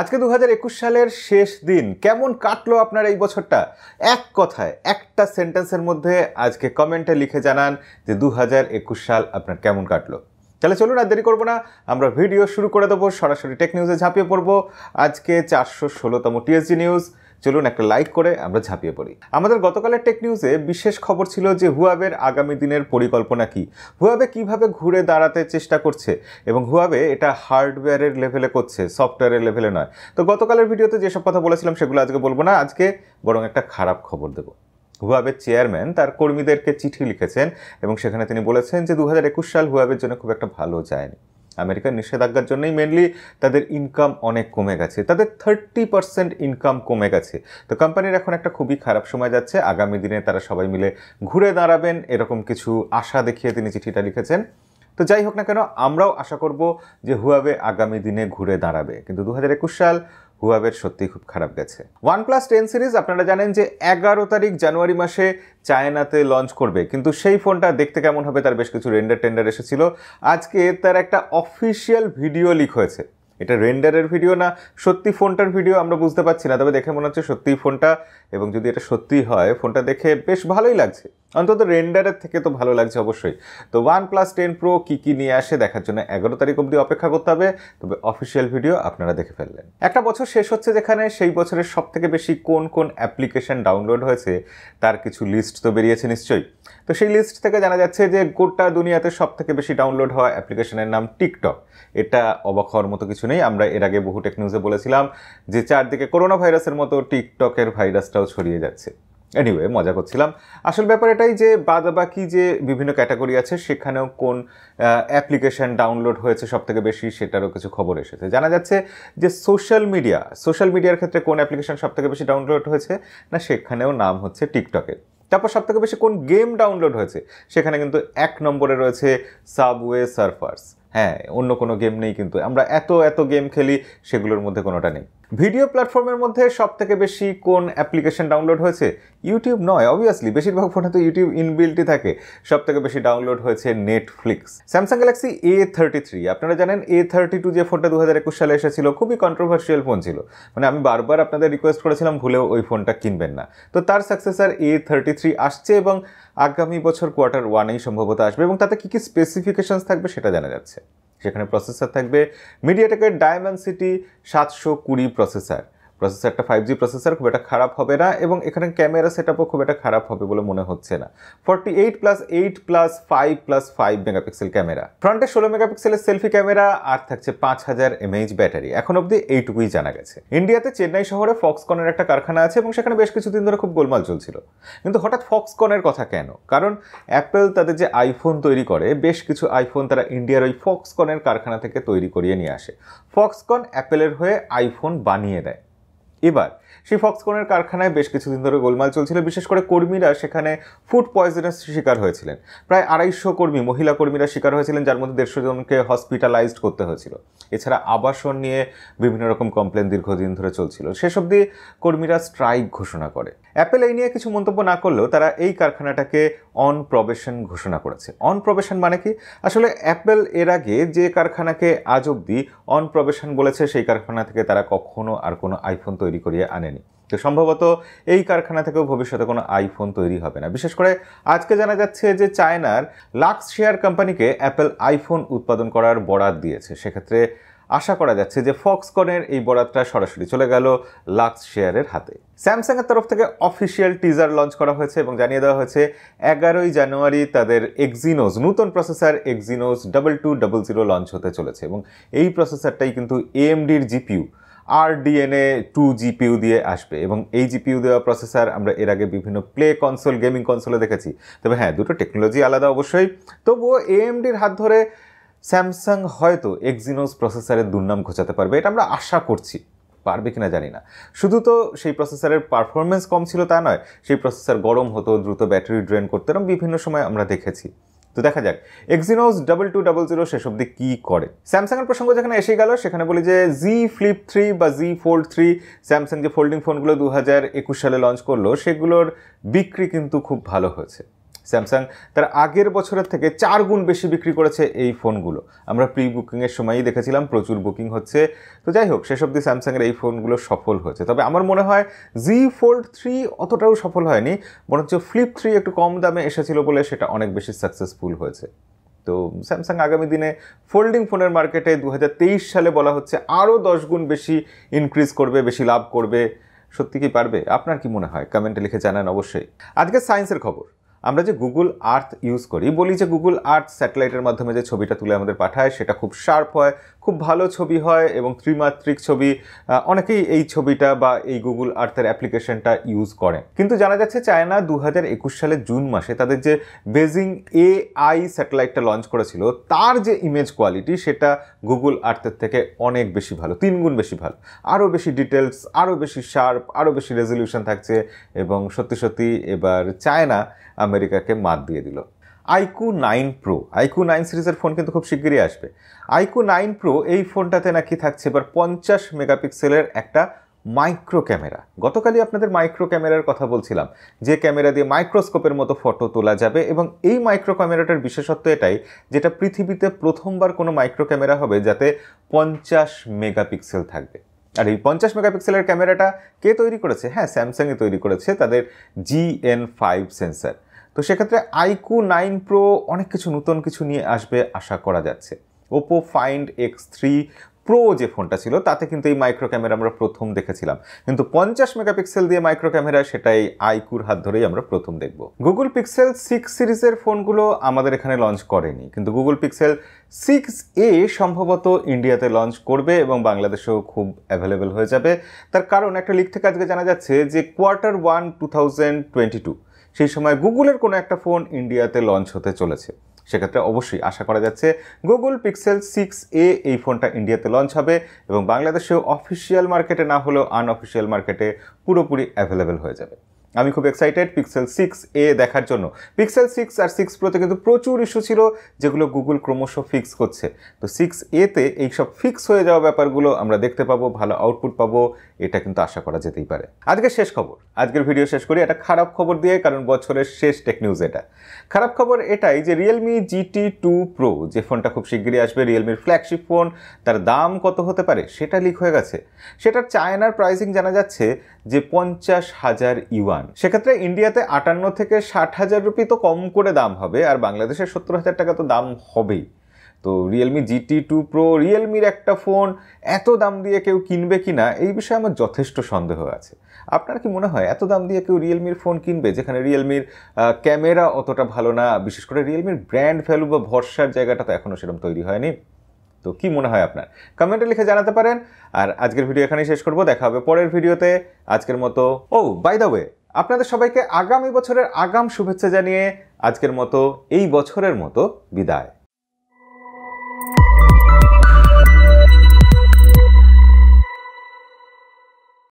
আজকে দু একুশ সালের শেষ দিন কেমন কাটলো আপনার এই বছরটা এক কথায় একটা সেন্টেন্সের মধ্যে আজকে কমেন্টে লিখে জানান যে দু একুশ সাল আপনার কেমন কাটলো তাহলে চলুন আর দেরি করবো না আমরা ভিডিও শুরু করে দেবো সরাসরি টেক নিউজে ঝাঁপিয়ে পড়বো আজকে চারশো ষোলোতম টিএসজি নিউজ চলুন একটা লাইক করে আমরা ঝাঁপিয়ে পড়ি আমাদের গতকালের টেক নিউজে বিশেষ খবর ছিল যে হুয়াবের আগামী দিনের পরিকল্পনা কি হুয়াবে কিভাবে ঘুরে দাঁড়াতে চেষ্টা করছে এবং হুয়াবে এটা হার্ডওয়্যারের লেভেলে করছে সফটওয়্যারের লেভেলে নয় তো গতকালের ভিডিওতে যেসব কথা বলেছিলাম সেগুলো আজকে বলবো না আজকে বরং একটা খারাপ খবর দেবো হুয়াবের চেয়ারম্যান তার কর্মীদেরকে চিঠি লিখেছেন এবং সেখানে তিনি বলেছেন যে দু সাল হুয়াবের জন্য খুব একটা ভালো যায়নি আমেরিকার নিষেধাজ্ঞার জন্যই মেনলি তাদের ইনকাম অনেক কমে গেছে তাদের থার্টি পার্সেন্ট ইনকাম কমে গেছে তো কোম্পানির এখন একটা খুবই খারাপ সময় যাচ্ছে আগামী দিনে তারা সবাই মিলে ঘুরে দাঁড়াবেন এরকম কিছু আশা দেখিয়ে তিনি চিঠিটা লিখেছেন তো যাই হোক না কেন আমরাও আশা করব যে হুয়াবে আগামী দিনে ঘুরে দাঁড়াবে কিন্তু দু সাল হুয়াবের সত্যি খুব খারাপ গেছে ওয়ান প্লাস টেন সিরিজ আপনারা জানেন যে এগারো তারিখ জানুয়ারি মাসে চায়নাতে লঞ্চ করবে কিন্তু সেই ফোনটা দেখতে কেমন হবে তার বেশ কিছু রেন্ডার টেন্ডার এসেছিল আজকে তার একটা অফিসিয়াল ভিডিও লিক হয়েছে এটা রেন্ডারের ভিডিও না সত্যি ফোনটার ভিডিও আমরা বুঝতে পারছি না তবে দেখে মনে হচ্ছে সত্যিই ফোনটা এবং যদি এটা সত্যি হয় ফোনটা দেখে বেশ ভালোই লাগছে অন্তত রেন্ডারের থেকে তো ভালো লাগছে অবশ্যই তো ওয়ান প্লাস টেন প্রো কী কী নিয়ে আসে দেখার জন্য এগারো তারিখ অবধি অপেক্ষা করতে হবে তবে অফিসিয়াল ভিডিও আপনারা দেখে ফেললেন একটা বছর শেষ হচ্ছে যেখানে সেই বছরের সব থেকে বেশি কোন কোন অ্যাপ্লিকেশন ডাউনলোড হয়েছে তার কিছু লিস্ট তো বেরিয়েছে নিশ্চয়ই তো সেই লিস্ট থেকে জানা যাচ্ছে যে গোটা দুনিয়াতে সব থেকে বেশি ডাউনলোড হওয়া অ্যাপ্লিকেশনের নাম টিকটক এটা অবাক হওয়ার মতো কিছু নেই আমরা এর আগে বহু টেকনিউজে বলেছিলাম যে চারদিকে করোনা ভাইরাসের মতো টিকটকের ভাইরাসটাও ছড়িয়ে যাচ্ছে এনিওয়ে মজা করছিলাম আসল ব্যাপার এটাই যে বাদাবাকি যে বিভিন্ন ক্যাটাগরি আছে সেখানেও কোন অ্যাপ্লিকেশান ডাউনলোড হয়েছে সব থেকে বেশি সেটারও কিছু খবর এসেছে জানা যাচ্ছে যে সোশ্যাল মিডিয়া সোশ্যাল মিডিয়ার ক্ষেত্রে কোন অ্যাপ্লিকেশান সব থেকে বেশি ডাউনলোড হয়েছে না সেখানেও নাম হচ্ছে টিকটকের তারপর সব থেকে বেশি কোন গেম ডাউনলোড হয়েছে সেখানে কিন্তু এক নম্বরে রয়েছে সাবওয়ে সার্ফার্স হ্যাঁ অন্য কোনো গেম নেই কিন্তু আমরা এত এত গেম খেলি সেগুলোর মধ্যে কোনোটা নেই ভিডিও প্ল্যাটফর্মের মধ্যে সব থেকে বেশি কোন অ্যাপ্লিকেশন ডাউনলোড হয়েছে ইউটিউব নয় অবভিয়াসলি বেশিরভাগ ফোনে তো ইউটিউব ইনবিল্টই থাকে সব থেকে বেশি ডাউনলোড হয়েছে Netflix Samsung Galaxy A thirty three আপনারা জানেন এ থার্টি টু যে ফোনটা দু হাজার একুশ সালে এসেছিল খুবই কন্ট্রোভার্সিয়াল ফোন ছিল মানে আমি বারবার আপনাদের রিকোয়েস্ট করেছিলাম ভুলেও ওই ফোনটা কিনবেন না তো তার সাকসেসার এ থার্টি থ্রি আসছে এবং আগামী বছর কোয়ার্টার ওয়ানেই সম্ভবত আসবে এবং তাতে কী কী স্পেসিফিকেশনস থাকবে সেটা জানা যাচ্ছে সেখানে প্রসেসর থাকবে মিডিয়াটেকের ডায়মন্ড সিটি সাতশো কুড়ি প্রসেসর প্রসেসরটা ফাইভ জি প্রসেসর খুব একটা খারাপ হবে না এবং এখানে ক্যামেরা সেট খুব একটা খারাপ হবে বলে মনে হচ্ছে না forty eight plus eight plus five plus five megapixel camera ফ্রন্টে ষোলো মেগাপিক্সেলের সেলফি ক্যামেরা আর থাকছে পাঁচ হাজার এমএইচ ব্যাটারি এখন অবধি এইটুকুই জানা গেছে ইন্ডিয়াতে চেন্নাই শহরে ফক্সকনের একটা কারখানা আছে এবং সেখানে বেশ কিছুদিন ধরে খুব গোলমাল চলছিল কিন্তু হঠাৎ ফক্সকনের কথা কেন কারণ অ্যাপেল তাদের যে আইফোন তৈরি করে বেশ কিছু আইফোন তারা ইন্ডিয়ার ওই ফক্সকনের কারখানা থেকে তৈরি করিয়ে নিয়ে আসে ফক্সকন অ্যাপেলের হয়ে আইফোন বানিয়ে দেয় İBAL সেই ফক্সকনের কারখানায় বেশ কিছুদিন ধরে গোলমাল চলছিল বিশেষ করে কর্মীরা সেখানে ফুড পয়জনের শিকার হয়েছিলেন প্রায় আড়াইশো কর্মী মহিলা কর্মীরা শিকার হয়েছিলেন যার মধ্যে দেড়শো জনকে হসপিটালাইজড করতে হয়েছিল এছাড়া আবাসন নিয়ে বিভিন্ন রকম কমপ্লেন দীর্ঘদিন ধরে চলছিল শেষ অবধি কর্মীরা স্ট্রাইক ঘোষণা করে অ্যাপেল এই নিয়ে কিছু মন্তব্য না করলেও তারা এই কারখানাটাকে অন প্রবেশন ঘোষণা করেছে অন প্রবেশন মানে কি আসলে অ্যাপেল এর আগে যে কারখানাকে আজ অবধি অন প্রবেশন বলেছে সেই কারখানা থেকে তারা কখনো আর কোনো আইফোন তৈরি করিয়ে আনে আনেনি তো সম্ভবত এই কারখানা থেকেও ভবিষ্যতে কোনো আইফোন তৈরি হবে না বিশেষ করে আজকে জানা যাচ্ছে যে চায়নার লাক্স শেয়ার কোম্পানিকে অ্যাপেল আইফোন উৎপাদন করার বরাত দিয়েছে সেক্ষেত্রে আশা করা যাচ্ছে যে ফক্সকনের এই বরাতটা সরাসরি চলে গেল লাক্স শেয়ারের হাতে স্যামসাংয়ের তরফ থেকে অফিসিয়াল টিজার লঞ্চ করা হয়েছে এবং জানিয়ে দেওয়া হয়েছে এগারোই জানুয়ারি তাদের এক্সিনোজ নতুন processor Exynos double two double zero launch হতে চলেছে এবং এই প্রসেসরটাই কিন্তু এএমডির জিপিউ আর ডিএনএ টু জিপিউ দিয়ে আসবে এবং এই জিপিউ দেওয়া প্রসেসার আমরা এর আগে বিভিন্ন প্লে কনসোল গেমিং কনসোলে দেখেছি তবে হ্যাঁ দুটো টেকনোলজি আলাদা অবশ্যই তবুও এএমডির হাত ধরে স্যামসাং হয়তো এক্সিনোস প্রসেসারের দুর্নাম ঘোচাতে পারবে এটা আমরা আশা করছি পারবে কি না জানি না শুধু তো সেই প্রসেসরের পারফরমেন্স কম ছিল তা নয় সেই প্রসেসার গরম হতো দ্রুত ব্যাটারি ড্রেন করতো এরকম বিভিন্ন সময় আমরা দেখেছি তো দেখা যাক Exynos double two double zero অব্দি কী করে স্যামসাংয়ের প্রসঙ্গ যেখানে এসে গেল সেখানে বলি যে জি ফ্লিপ থ্রি বা জি ফোল্ড থ্রি স্যামসাং যে ফোল্ডিং ফোনগুলো দু একুশ সালে লঞ্চ করলো সেগুলোর বিক্রি কিন্তু খুব ভালো হয়েছে স্যামসাং তার আগের বছরের থেকে চার গুণ বেশি বিক্রি করেছে এই ফোনগুলো আমরা প্রি বুকিংয়ের সময়ই দেখেছিলাম প্রচুর বুকিং হচ্ছে তো যাই হোক সেসব দিয়ে স্যামসাংয়ের এই ফোনগুলো সফল হয়েছে তবে আমার মনে হয় জি ফোল্ড থ্রি অতটাও সফল হয়নি বরঞ্চ ফ্লিপ থ্রি একটু কম দামে এসেছিল বলে সেটা অনেক বেশি সাকসেসফুল হয়েছে তো স্যামসাং আগামী দিনে ফোল্ডিং ফোনের মার্কেটে দু সালে বলা হচ্ছে আরও দশ গুণ বেশি ইনক্রিজ করবে বেশি লাভ করবে সত্যি কি পারবে আপনার কি মনে হয় কমেন্টে লিখে জানান অবশ্যই আজকে সায়েন্সের খবর আমরা যে গুগল আর্থ ইউজ করি বলি যে গুগল আর্থ স্যাটেলাইটের মাধ্যমে যে ছবিটা তুলে আমাদের পাঠায় সেটা খুব শার্প হয় খুব ভালো ছবি হয় এবং ত্রিমাত্রিক ছবি অনেকেই এই ছবিটা বা এই গুগল আর্থের অ্যাপ্লিকেশনটা ইউজ করে কিন্তু জানা যাচ্ছে চায়না দু হাজার একুশ সালের জুন মাসে তাদের যে বেজিং এ আই স্যাটেলাইটটা লঞ্চ করেছিল তার যে ইমেজ কোয়ালিটি সেটা গুগল আর্থের থেকে অনেক বেশি ভালো তিন গুণ বেশি ভালো আরও বেশি ডিটেলস আরও বেশি শার্প আরও বেশি রেজলিউশন থাকছে এবং সত্যি সত্যি এবার চায়না আমেরিকাকে মাত দিয়ে দিল iQOO nine pro iQOO nine সিরিজের ফোন কিন্তু খুব শিগগিরই আসবে আইকু নাইন প্রো এই ফোনটাতে নাকি থাকছে এবার পঞ্চাশ মেগাপিক্সেলের একটা মাইক্রো ক্যামেরা গতকালই আপনাদের মাইক্রো ক্যামেরার কথা বলছিলাম যে ক্যামেরা দিয়ে মাইক্রোস্কোপের মতো ফটো তোলা যাবে এবং এই মাইক্রো ক্যামেরাটার বিশেষত্ব এটাই যেটা পৃথিবীতে প্রথমবার কোনো মাইক্রো ক্যামেরা হবে যাতে পঞ্চাশ মেগাপিক্সেল থাকবে আর এই পঞ্চাশ মেগাপিক্সেলের ক্যামেরাটা কে তৈরি করেছে হ্যাঁ স্যামসাংয়ে তৈরি করেছে তাদের জি এন ফাইভ সেন্সার তো সেক্ষেত্রে আইকু নাইন প্রো অনেক কিছু নতুন কিছু নিয়ে আসবে আশা করা যাচ্ছে Oppo Find X three pro যে ফোনটা ছিল তাতে কিন্তু এই মাইক্রো ক্যামেরা আমরা প্রথম দেখেছিলাম কিন্তু পঞ্চাশ মেগাপিক্সেল দিয়ে মাইক্রো ক্যামেরা সেটাই আইকুর হাত ধরেই আমরা প্রথম দেখব গুগল পিক্সেল সিক্স সিরিজের ফোনগুলো আমাদের এখানে লঞ্চ করেনি কিন্তু গুগল পিক্সেল সিক্স এ সম্ভবত ইন্ডিয়াতে লঞ্চ করবে এবং বাংলাদেশেও খুব অ্যাভেলেবেল হয়ে যাবে তার কারণ একটা লিখ থেকে আজকে জানা যাচ্ছে যে quarter one two thousand twenty two সেই সময় গুগলের কোনো একটা ফোন ইন্ডিয়াতে লঞ্চ হতে চলেছে সেক্ষেত্রে অবশ্যই আশা করা যাচ্ছে গুগল পিক্সেল সিক্স এ এই ফোনটা ইন্ডিয়াতে লঞ্চ হবে এবং বাংলাদেশেও অফিসিয়াল মার্কেটে না হলেও আনঅফিসিয়াল মার্কেটে পুরোপুরি অ্যাভেলেবেল হয়ে যাবে আমি খুব এক্সাইটেড পিক্সেল সিক্স এ দেখার জন্য পিক্সেল সিক্স আর সিক্স প্রোতে কিন্তু প্রচুর ইস্যু ছিল যেগুলো গুগল ক্রমশ ফিক্স করছে তো সিক্স এতে এইসব ফিক্স হয়ে যাওয়া ব্যাপারগুলো আমরা দেখতে পাবো ভালো আউটপুট পাবো এটা কিন্তু আশা করা যেতেই পারে আজকে শেষ খবর আজকের ভিডিও শেষ করি একটা খারাপ খবর দিয়ে কারণ বছরের শেষ টেক নিউজ এটা খারাপ খবর এটাই যে রিয়েলমি জিটি টু প্রো যে ফোনটা খুব শিগগিরই আসবে রিয়েলমির ফ্ল্যাগশিপ ফোন তার দাম কত হতে পারে সেটা লিক হয়ে গেছে সেটার চায়নার প্রাইসিং জানা যাচ্ছে যে পঞ্চাশ হাজার ইউয়ান সমান সেক্ষেত্রে ইন্ডিয়াতে আটান্ন থেকে ষাট হাজার রুপি তো কম করে দাম হবে আর বাংলাদেশে সত্তর হাজার টাকা তো দাম হবেই তো রিয়েলমি জিটি টু প্রো রিয়েলমির একটা ফোন এত দাম দিয়ে কেউ কিনবে কি না এই বিষয়ে আমার যথেষ্ট সন্দেহ আছে আপনার কি মনে হয় এত দাম দিয়ে কেউ রিয়েলমির ফোন কিনবে যেখানে রিয়েলমির ক্যামেরা অতটা ভালো না বিশেষ করে রিয়েলমির ব্র্যান্ড ভ্যালু বা ভরসার জায়গাটা তো এখনও সেরকম তৈরি হয়নি তো কি মনে হয় আপনার কমেন্টে লিখে জানাতে পারেন আর আজকের ভিডিও এখানেই শেষ করব দেখা হবে পরের ভিডিওতে আজকের মতো ও বাই দ্য ওয়ে আপনাদের সবাইকে আগামী বছরের আগাম শুভেচ্ছা জানিয়ে আজকের মতো এই বছরের মতো বিদায়